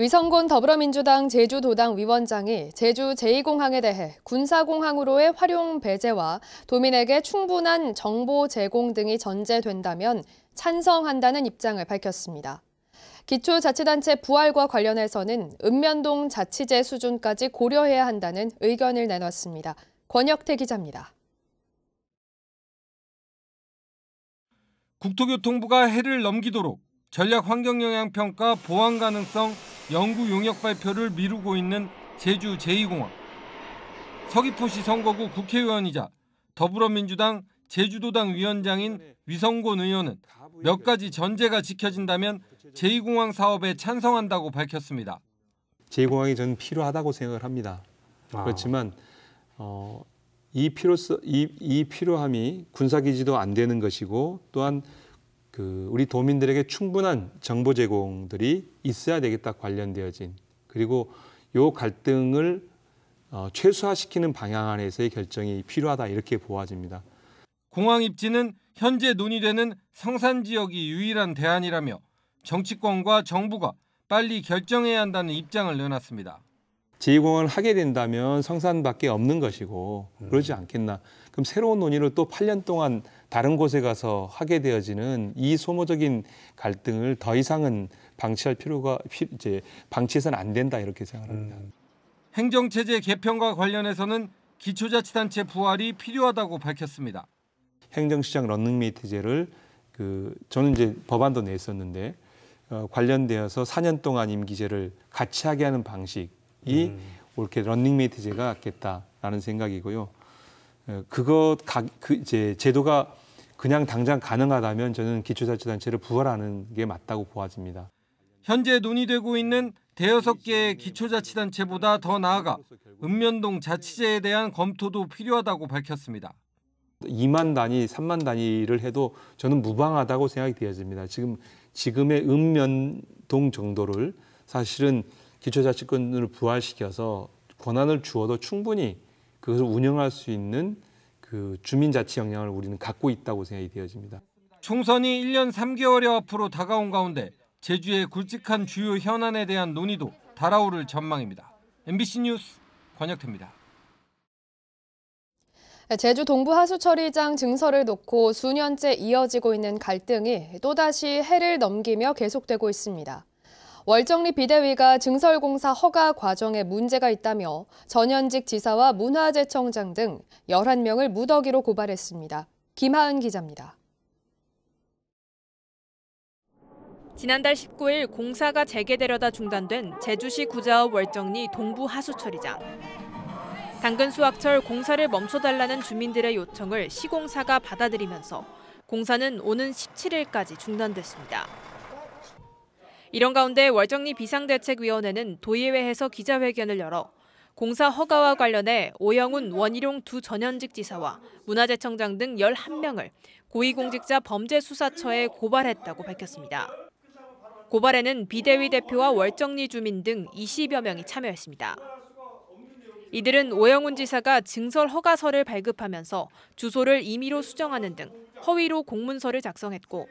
위성곤 더불어민주당 제주도당 위원장이 제주 제2공항에 대해 군사공항으로의 활용 배제와 도민에게 충분한 정보 제공 등이 전제된다면 찬성한다는 입장을 밝혔습니다. 기초자치단체 부활과 관련해서는 읍면동 자치제 수준까지 고려해야 한다는 의견을 내놨습니다. 권혁태 기자입니다. 국토교통부가 해를 넘기도록 전략환경영향평가 보완 가능성 연구 용역 발표를 미루고 있는 제주 제2공항. 서귀포시 선거구 국회의원이자 더불어민주당 제주도당 위원장인 위성곤 의원은 몇 가지 전제가 지켜진다면 제2공항 사업에 찬성한다고 밝혔습니다. 제2공항이 저는 필요하다고 생각을 합니다. 아. 그렇지만 어, 이, 필요서, 이, 이 필요함이 군사기지도 안 되는 것이고 또한 그 우리 도민들에게 충분한 정보 제공들이 있어야 되겠다 관련되어진 그리고 요 갈등을 어, 최소화시키는 방향 안에서의 결정이 필요하다 이렇게 보아집니다. 공항 입지는 현재 논의되는 성산 지역이 유일한 대안이라며 정치권과 정부가 빨리 결정해야 한다는 입장을 내놨습니다. 제2공항을 하게 된다면 성산밖에 없는 것이고 음. 그러지 않겠나. 그럼 새로운 논의를 또 8년 동안 다른 곳에 가서 하게 되어지는 이 소모적인 갈등을 더 이상은 방치할 필요가 이제 방치해서는 안 된다 이렇게 생각합니다. 음. 행정체제 개편과 관련해서는 기초자치단체 부활이 필요하다고 밝혔습니다. 행정시장 런닝메이트제를 그 저는 이제 법안도 냈었는데 어, 관련되어서 4년 동안 임기제를 같이 하게 하는 방식이 음. 옳게 런닝메이트제가 겠다라는 생각이고요. 어, 그것 각그 이제 제도가 그냥 당장 가능하다면 저는 기초자치단체를 부활하는 게 맞다고 보아집니다. 현재 논의되고 있는 대여섯 개의 기초자치단체보다 더 나아가 읍면동 자치제에 대한 검토도 필요하다고 밝혔습니다. 2만 단위, 3만 단위를 해도 저는 무방하다고 생각이 되어집니다. 지금 지금의 읍면동 정도를 사실은 기초자치권을 부활시켜서 권한을 주어도 충분히 그것을 운영할 수 있는 그 주민자치 역량을 우리는 갖고 있다고 생각이 되어집니다. 총선이 1년 3개월여 앞으로 다가온 가운데 제주의 굵직한 주요 현안에 대한 논의도 달아오를 전망입니다. MBC 뉴스 권혁태입니다. 제주 동부 하수처리장 증설을 놓고 수년째 이어지고 있는 갈등이 또다시 해를 넘기며 계속되고 있습니다. 월정리 비대위가 증설공사 허가 과정에 문제가 있다며 전현직 지사와 문화재청장 등 11명을 무더기로 고발했습니다. 김하은 기자입니다. 지난달 19일 공사가 재개되려다 중단된 제주시 구자읍 월정리 동부 하수처리장. 당근 수확철 공사를 멈춰달라는 주민들의 요청을 시공사가 받아들이면서 공사는 오는 17일까지 중단됐습니다. 이런 가운데 월정리 비상대책위원회는 도의회에서 기자회견을 열어 공사 허가와 관련해 오영훈, 원희룡 두 전현직 지사와 문화재청장 등 11명을 고위공직자 범죄수사처에 고발했다고 밝혔습니다. 고발에는 비대위 대표와 월정리 주민 등 20여 명이 참여했습니다. 이들은 오영훈 지사가 증설 허가서를 발급하면서 주소를 임의로 수정하는 등 허위로 공문서를 작성했고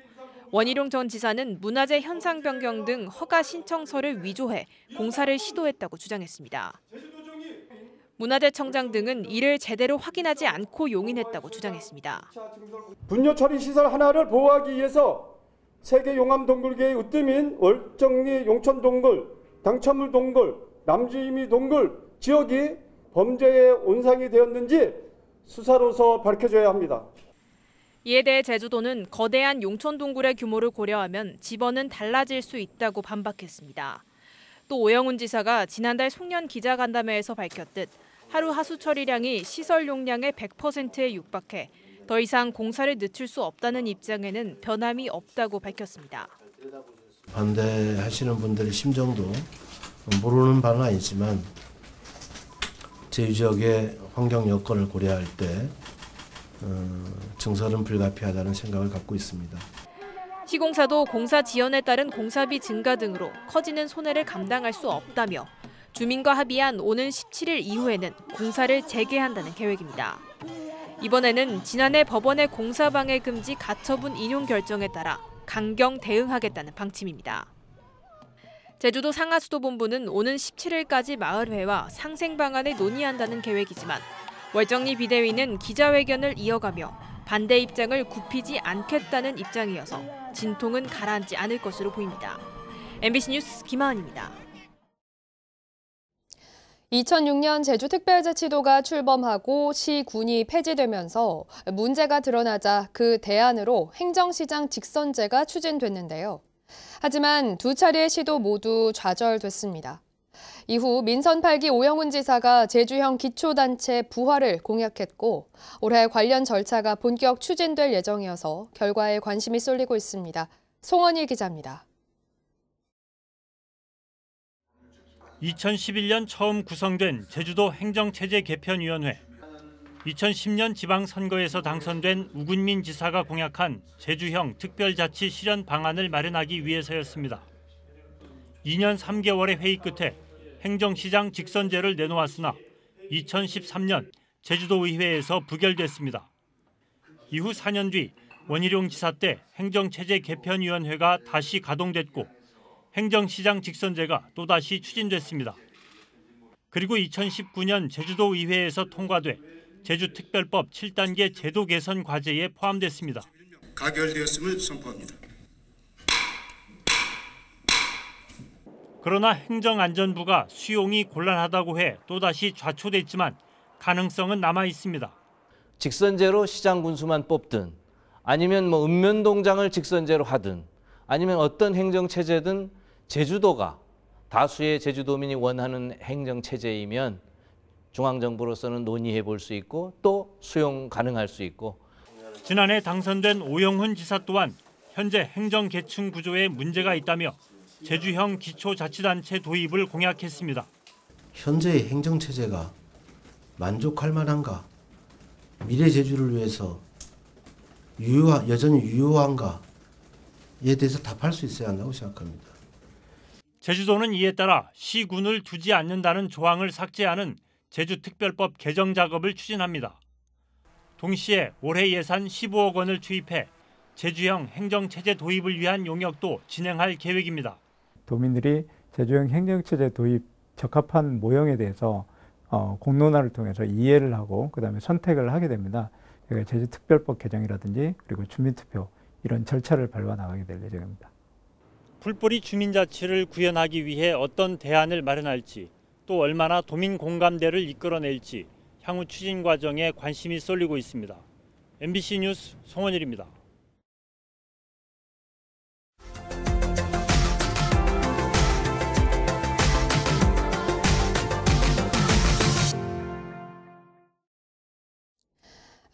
원희룡 전 지사는 문화재 현상 변경 등 허가 신청서를 위조해 공사를 시도했다고 주장했습니다. 문화재청장 등은 이를 제대로 확인하지 않고 용인했다고 주장했습니다. 분뇨 처리 시설 하나를 보호하기 위해서 세계 용암 동굴계의 으뜸인 월정리 용천 동굴, 당천물 동굴, 남주이미 동굴 지역이 범죄의 온상이 되었는지 수사로서 밝혀줘야 합니다. 이에 대해 제주도는 거대한 용천 동굴의 규모를 고려하면 지번은 달라질 수 있다고 반박했습니다. 또 오영훈 지사가 지난달 송년 기자간담회에서 밝혔듯 하루 하수 처리량이 시설 용량의 100%에 육박해 더 이상 공사를 늦출 수 없다는 입장에는 변함이 없다고 밝혔습니다. 반대하시는 분들의 심정도 모르는 바는 아니지만 제 지역의 환경 여건을 고려할 때 어, 증설은 불가피하다는 생각을 갖고 있습니다. 시공사도 공사 지연에 따른 공사비 증가 등으로 커지는 손해를 감당할 수 없다며 주민과 합의한 오는 17일 이후에는 공사를 재개한다는 계획입니다. 이번에는 지난해 법원의 공사방해 금지 가처분 인용 결정에 따라 강경 대응하겠다는 방침입니다. 제주도 상하수도본부는 오는 17일까지 마을회와 상생 방안을 논의한다는 계획이지만 월정리 비대위는 기자회견을 이어가며 반대 입장을 굽히지 않겠다는 입장이어서 진통은 가라앉지 않을 것으로 보입니다. MBC 뉴스 김하은입니다. 2006년 제주특별자치도가 출범하고 시군이 폐지되면서 문제가 드러나자 그 대안으로 행정시장 직선제가 추진됐는데요. 하지만 두 차례 시도 모두 좌절됐습니다. 이후 민선 8기 오영훈 지사가 제주형 기초단체 부활을 공약했고 올해 관련 절차가 본격 추진될 예정이어서 결과에 관심이 쏠리고 있습니다. 송원일 기자입니다. 2011년 처음 구성된 제주도 행정체제 개편위원회. 2010년 지방선거에서 당선된 우군민 지사가 공약한 제주형 특별자치 실현 방안을 마련하기 위해서였습니다. 2년 3개월의 회의 끝에 행정시장 직선제를 내놓았으나 2013년 제주도의회에서 부결됐습니다. 이후 4년 뒤 원희룡 지사 때 행정체제 개편위원회가 다시 가동됐고 행정시장 직선제가 또다시 추진됐습니다. 그리고 2019년 제주도의회에서 통과돼 제주특별법 7단계 제도 개선 과제에 포함됐습니다. 가결되었음을 선포합니다. 그러나 행정안전부가 수용이 곤란하다고 해 또다시 좌초됐지만 가능성은 남아 있습니다. 직선제로 시장 군수만 뽑든 아니면 뭐 읍면동장을 직선제로 하든 아니면 어떤 행정체제든 제주도가 다수의 제주도민이 원하는 행정체제이면 중앙정부로서는 논의해 볼 수 있고 또 수용 가능할 수 있고 지난해 당선된 오영훈 지사 또한 현재 행정계층 구조에 문제가 있다며 제주형 기초자치단체 도입을 공약했습니다. 현재의 행정체제가 만족할 만한가? 미래 제주를 위해서 유효, 여전히 유효한가에 대해서 답할 수 있어야 한다고 생각합니다. 제주도는 이에 따라 시군을 두지 않는다는 조항을 삭제하는 제주특별법 개정 작업을 추진합니다. 동시에 올해 예산 15억 원을 투입해 제주형 행정체제 도입을 위한 용역도 진행할 계획입니다. 도민들이 제주형 행정체제 도입 적합한 모형에 대해서 어, 공론화를 통해서 이해를 하고 그 다음에 선택을 하게 됩니다. 제주특별법 개정이라든지 그리고 주민투표 이런 절차를 밟아 나가게 될 예정입니다. 풀뿌리 주민자치를 구현하기 위해 어떤 대안을 마련할지 또 얼마나 도민 공감대를 이끌어낼지 향후 추진 과정에 관심이 쏠리고 있습니다. MBC 뉴스 송원일입니다.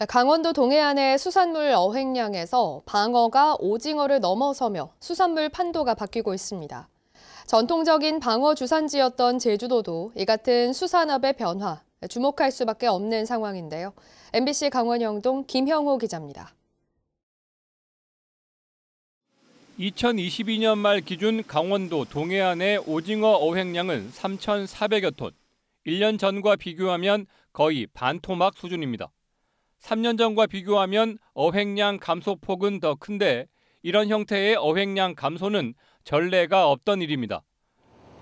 강원도 동해안의 수산물 어획량에서 방어가 오징어를 넘어서며 수산물 판도가 바뀌고 있습니다. 전통적인 방어 주산지였던 제주도도 이 같은 수산업의 변화, 주목할 수밖에 없는 상황인데요. MBC 강원영동 김형호 기자입니다. 2022년 말 기준 강원도 동해안의 오징어 어획량은 3,400여 톤, 1년 전과 비교하면 거의 반토막 수준입니다. 3년 전과 비교하면 어획량 감소폭은 더 큰데 이런 형태의 어획량 감소는 전례가 없던 일입니다.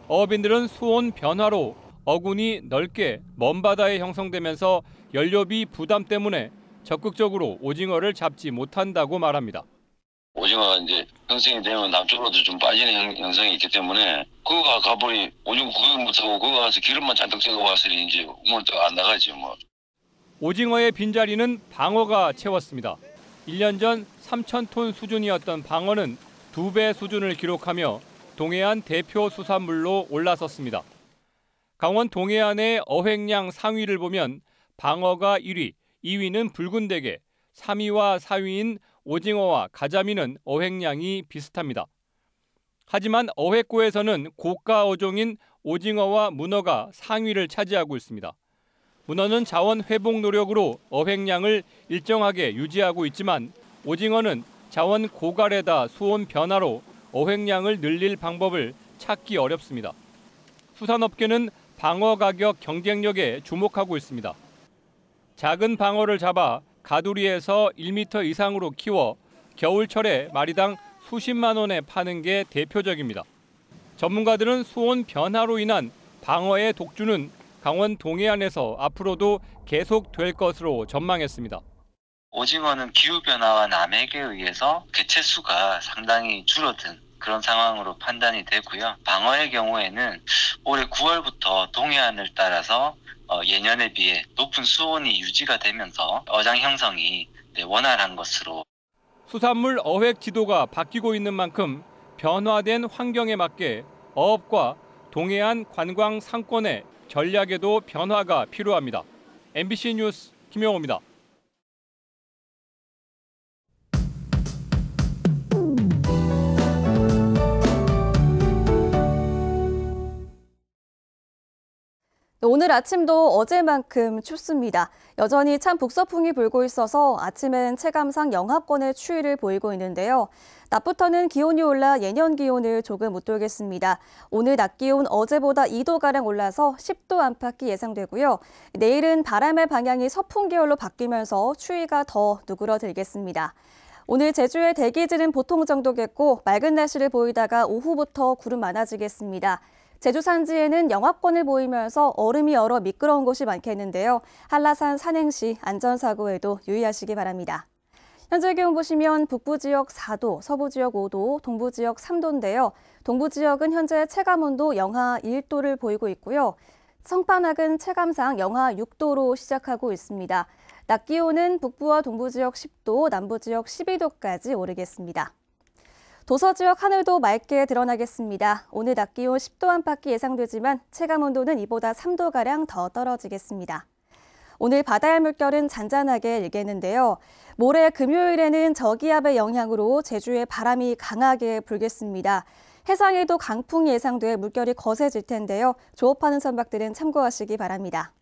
어업인들은 수온 변화로 어군이 넓게 먼바다에 형성되면서 연료비 부담 때문에 적극적으로 오징어를 잡지 못한다고 말합니다. 오징어가 이제 형성이 되면 남쪽으로도 좀 빠지는 형, 성이 있기 때문에 그거가 가버리 오징어 구경 못하고 그거 가서 기름만 잔뜩 쬐고 와서 이제 우물떡 안 나가지 뭐. 오징어의 빈자리는 방어가 채웠습니다. 1년 전3천톤 수준이었던 방어는 2배 수준을 기록하며 동해안 대표 수산물로 올라섰습니다. 강원 동해안의 어획량 상위를 보면 방어가 1위, 2위는 붉은 대게, 3위와 4위인 오징어와 가자미는 어획량이 비슷합니다. 하지만 어획고에서는 고가 어종인 오징어와 문어가 상위를 차지하고 있습니다. 문어는 자원 회복 노력으로 어획량을 일정하게 유지하고 있지만 오징어는 자원 고갈에다 수온 변화로 어획량을 늘릴 방법을 찾기 어렵습니다. 수산업계는 방어 가격 경쟁력에 주목하고 있습니다. 작은 방어를 잡아 가두리에서 1m 이상으로 키워 겨울철에 마리당 수십만 원에 파는 게 대표적입니다. 전문가들은 수온 변화로 인한 방어의 독주는 강원 동해안에서 앞으로도 계속될 것으로 전망했습니다. 오징어는 기후변화와 남에게 의해서 개체수가 상당히 줄어든 그런 상황으로 판단이 되고요. 방어의 경우에는 올해 9월부터 동해안을 따라서 어, 예년에 비해 높은 수온이 유지가 되면서 어장 형성이 원활한 것으로 수산물 어획 지도가 바뀌고 있는 만큼 변화된 환경에 맞게 어업과 동해안 관광 상권의 전략에도 변화가 필요합니다. MBC 뉴스 김영호입니다. 오늘 아침도 어제만큼 춥습니다. 여전히 찬 북서풍이 불고 있어서 아침엔 체감상 영하권의 추위를 보이고 있는데요. 낮부터는 기온이 올라 예년 기온을 조금 웃돌겠습니다. 오늘 낮 기온 어제보다 2도가량 올라서 10도 안팎이 예상되고요. 내일은 바람의 방향이 서풍 계열로 바뀌면서 추위가 더 누그러들겠습니다. 오늘 제주의 대기질은 보통 정도겠고 맑은 날씨를 보이다가 오후부터 구름 많아지겠습니다. 제주 산지에는 영하권을 보이면서 얼음이 얼어 미끄러운 곳이 많겠는데요. 한라산 산행 시 안전사고에도 유의하시기 바랍니다. 현재 기온 보시면 북부 지역 4도, 서부 지역 5도, 동부 지역 3도인데요. 동부 지역은 현재 체감온도 영하 1도를 보이고 있고요. 성판악은 체감상 영하 6도로 시작하고 있습니다. 낮 기온은 북부와 동부 지역 10도, 남부 지역 12도까지 오르겠습니다. 도서 지역 하늘도 맑게 드러나겠습니다. 오늘 낮 기온 10도 안팎이 예상되지만 체감 온도는 이보다 3도가량 더 떨어지겠습니다. 오늘 바다의 물결은 잔잔하게 일겠는데요. 모레 금요일에는 저기압의 영향으로 제주에 바람이 강하게 불겠습니다. 해상에도 강풍이 예상돼 물결이 거세질 텐데요. 조업하는 선박들은 참고하시기 바랍니다.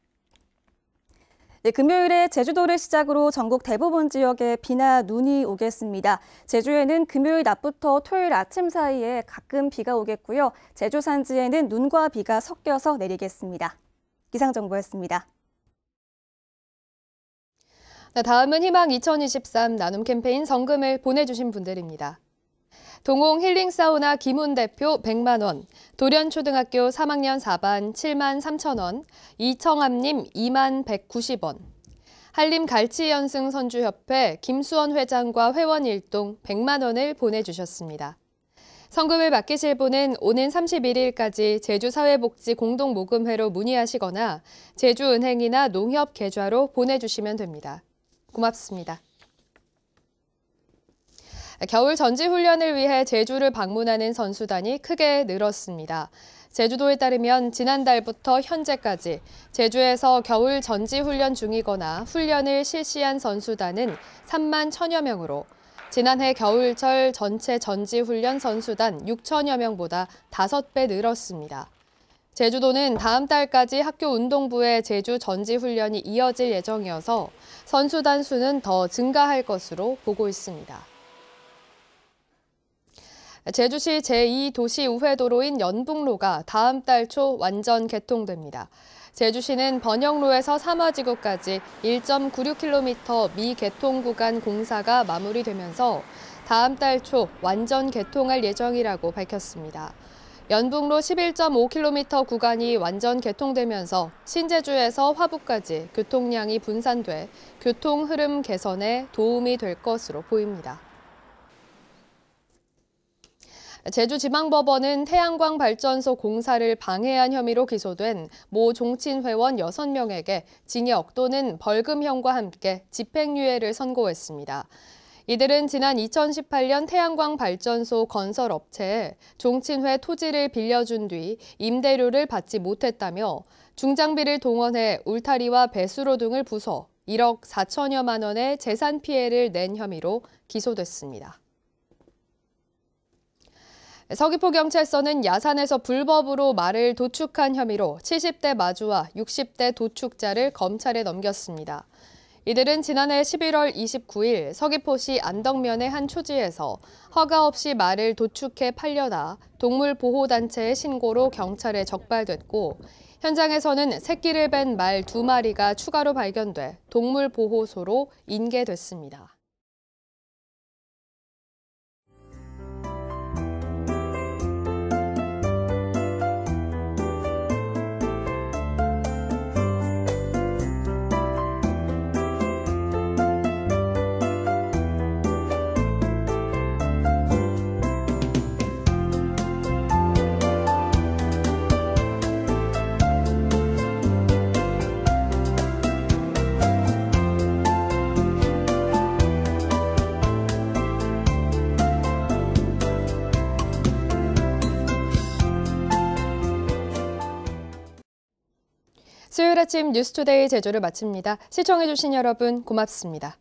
네, 금요일에 제주도를 시작으로 전국 대부분 지역에 비나 눈이 오겠습니다. 제주에는 금요일 낮부터 토요일 아침 사이에 가끔 비가 오겠고요. 제주 산지에는 눈과 비가 섞여서 내리겠습니다. 기상정보였습니다. 네, 다음은 희망 2023 나눔 캠페인 성금을 보내주신 분들입니다. 동홍 힐링 사우나 김훈 대표 100만 원, 도련초등학교 3학년 4반 7만 3천 원, 이청암님 2만 190원, 한림 갈치연승 선주협회 김수원 회장과 회원 일동 100만 원을 보내주셨습니다. 성금을 맡기실 분은 오는 31일까지 제주사회복지공동모금회로 문의하시거나 제주은행이나 농협계좌로 보내주시면 됩니다. 고맙습니다. 겨울 전지훈련을 위해 제주를 방문하는 선수단이 크게 늘었습니다. 제주도에 따르면 지난달부터 현재까지 제주에서 겨울 전지훈련 중이거나 훈련을 실시한 선수단은 3만 천여 명으로 지난해 겨울철 전체 전지훈련 선수단 6천여 명보다 5배 늘었습니다. 제주도는 다음 달까지 학교 운동부의 제주 전지훈련이 이어질 예정이어서 선수단 수는 더 증가할 것으로 보고 있습니다. 제주시 제2도시우회도로인 연북로가 다음 달 초 완전 개통됩니다. 제주시는 번영로에서 삼화지구까지 1.96km 미개통 구간 공사가 마무리되면서 다음 달 초 완전 개통할 예정이라고 밝혔습니다. 연북로 11.5km 구간이 완전 개통되면서 신제주에서 화북까지 교통량이 분산돼 교통 흐름 개선에 도움이 될 것으로 보입니다. 제주지방법원은 태양광 발전소 공사를 방해한 혐의로 기소된 모 종친 회원 6명에게 징역 또는 벌금형과 함께 집행유예를 선고했습니다. 이들은 지난 2018년 태양광 발전소 건설 업체에 종친회 토지를 빌려준 뒤 임대료를 받지 못했다며 중장비를 동원해 울타리와 배수로 등을 부숴 1억 4천여만 원의 재산 피해를 낸 혐의로 기소됐습니다. 서귀포경찰서는 야산에서 불법으로 말을 도축한 혐의로 70대 마주와 60대 도축자를 검찰에 넘겼습니다. 이들은 지난해 11월 29일 서귀포시 안덕면의 한 초지에서 허가 없이 말을 도축해 팔려다 동물보호단체의 신고로 경찰에 적발됐고 현장에서는 새끼를 뺀말두 마리가 추가로 발견돼 동물보호소로 인계됐습니다. 아침 뉴스투데이 제조를 마칩니다. 시청해주신 여러분 고맙습니다.